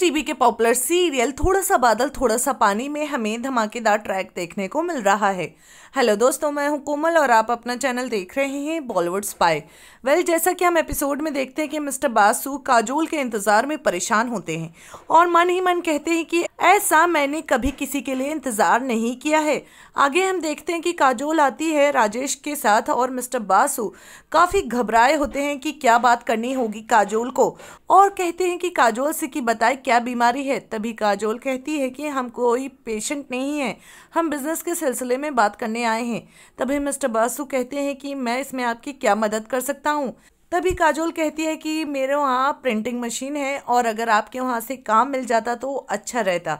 TV के popular serial थोड़ा सा बादल थोड़ा सा पानी में हमें धमाकेदार ट्रैक देखने को मिल रहा है हेलो दोस्तों मैं हूं कोमल और आप अपना चैनल देख रहे हैं बॉलीवुड स्पाई वेल जैसा कि हम एपिसोड में देखते हैं कि मिस्टर बासु काजोल के इंतज़ार में परेशान होते हैं और मन ही मन कहते हैं कि ऐसा मैंने कभी किसी के लिए इंतज़ार नहीं किया है आगे हम देखते हैं कि काजोल आती है राजेश के साथ और मिस्टर बासु काफ़ी घबराए होते हैं कि क्या बात करनी होगी काजोल को और कहते हैं कि काजोल से कि बताए क्या बीमारी है तभी काजोल कहती है कि हम कोई पेशेंट नहीं है हम बिज़नेस के सिलसिले में बात करने आए हैं तभी मिस्टर बासु कहते हैं कि मैं इसमें आपकी क्या मदद कर सकता हूँ तभी काजोल कहती है कि मेरे वहाँ प्रिंटिंग मशीन है और अगर आपके वहाँ से काम मिल जाता तो अच्छा रहता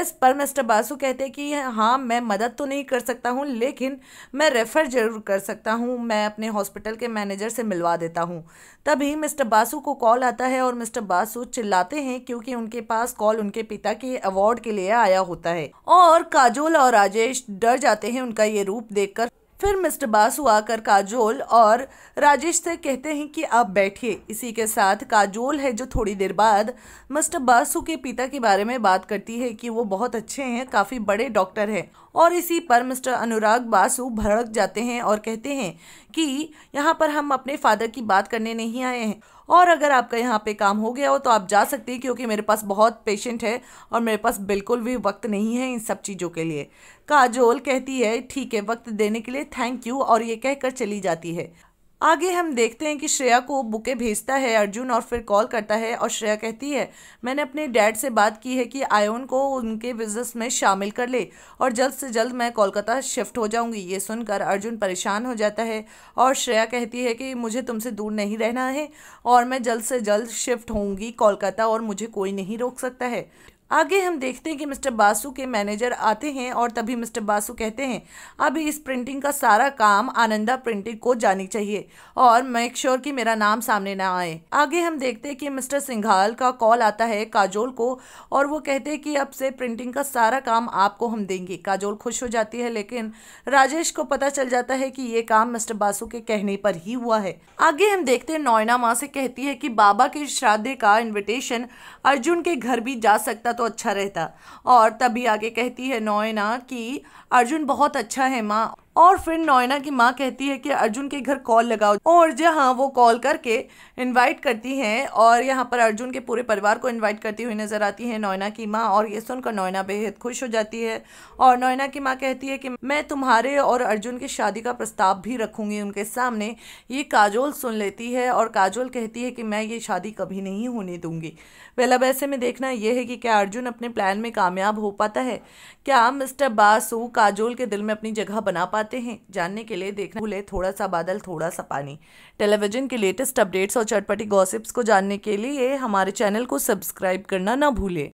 इस पर मिस्टर बासु कहते हैं कि हाँ मैं मदद तो नहीं कर सकता हूँ लेकिन मैं रेफ़र ज़रूर कर सकता हूँ मैं अपने हॉस्पिटल के मैनेजर से मिलवा देता हूँ तभी मिस्टर बासु को कॉल आता है और मिस्टर बासु चिल्लाते हैं क्योंकि उनके पास कॉल उनके पिता के अवार्ड के लिए आया होता है और काजोल और राजेश डर जाते हैं उनका ये रूप देखकर फिर मिस्टर बासु आकर काजोल और राजेश से कहते हैं कि आप बैठिए इसी के साथ काजोल है जो थोड़ी देर बाद मिस्टर बासु के पिता के बारे में बात करती है कि वो बहुत अच्छे हैं काफ़ी बड़े डॉक्टर हैं और इसी पर मिस्टर अनुराग बासु भड़क जाते हैं और कहते हैं कि यहाँ पर हम अपने फादर की बात करने नहीं आए हैं और अगर आपका यहाँ पे काम हो गया हो तो आप जा सकते हैं क्योंकि मेरे पास बहुत पेशेंट है और मेरे पास बिल्कुल भी वक्त नहीं है इन सब चीज़ों के लिए काजोल कहती है ठीक है वक्त देने के लिए थैंक यू और ये कहकर चली जाती है आगे हम देखते हैं कि श्रेया को बुके भेजता है अर्जुन और फिर कॉल करता है और श्रेया कहती है मैंने अपने डैड से बात की है कि आयोन को उनके बिजनेस में शामिल कर ले और जल्द से जल्द मैं कोलकाता शिफ्ट हो जाऊंगी ये सुनकर अर्जुन परेशान हो जाता है और श्रेया कहती है कि मुझे तुमसे दूर नहीं रहना है और मैं जल्द से जल्द शिफ्ट होंगी कोलकाता और मुझे कोई नहीं रोक सकता है आगे हम देखते हैं कि मिस्टर बासु के मैनेजर आते हैं और तभी मिस्टर बासु कहते हैं अभी इस प्रिंटिंग का सारा काम आनंदा प्रिंटिंग को जानी चाहिए और मेक श्योर कि मेरा नाम सामने ना आए आगे हम देखते हैं कि मिस्टर सिंघाल का कॉल आता है काजोल को और वो कहते हैं कि अब से प्रिंटिंग का सारा काम आपको हम देंगे काजोल खुश हो जाती है लेकिन राजेश को पता चल जाता है कि ये काम मिस्टर बासु के कहने पर ही हुआ है आगे हम देखते हैं नोयना माँ से कहती है कि बाबा के श्राद्धे का इन्विटेशन अर्जुन के घर भी जा सकता तो तो अच्छा रहता और तभी आगे कहती है नोएना कि अर्जुन बहुत अच्छा है माँ और फिर नोयना की माँ कहती है कि अर्जुन के घर कॉल लगाओ और जहाँ वो कॉल करके इनवाइट करती हैं और यहाँ पर अर्जुन के पूरे परिवार को इनवाइट करती हुई नज़र आती है नोयना की माँ और ये सुनकर नोयना बेहद खुश हो जाती है और नोयना की माँ कहती है कि मैं तुम्हारे और अर्जुन की शादी का प्रस्ताव भी रखूँगी उनके सामने ये काजोल सुन लेती है और काजोल कहती है कि मैं ये शादी कभी नहीं होने दूँगी वेलब ऐसे में देखना यह है कि क्या अर्जुन अपने प्लान में कामयाब हो पाता है क्या मिस्टर बासु काजोल के दिल में अपनी जगह बना पा पाते हैं जानने के लिए देखना भूले थोड़ा सा बादल थोड़ा सा पानी टेलीविजन के लेटेस्ट अपडेट्स और चटपटी गॉसिप्स को जानने के लिए हमारे चैनल को सब्सक्राइब करना ना भूले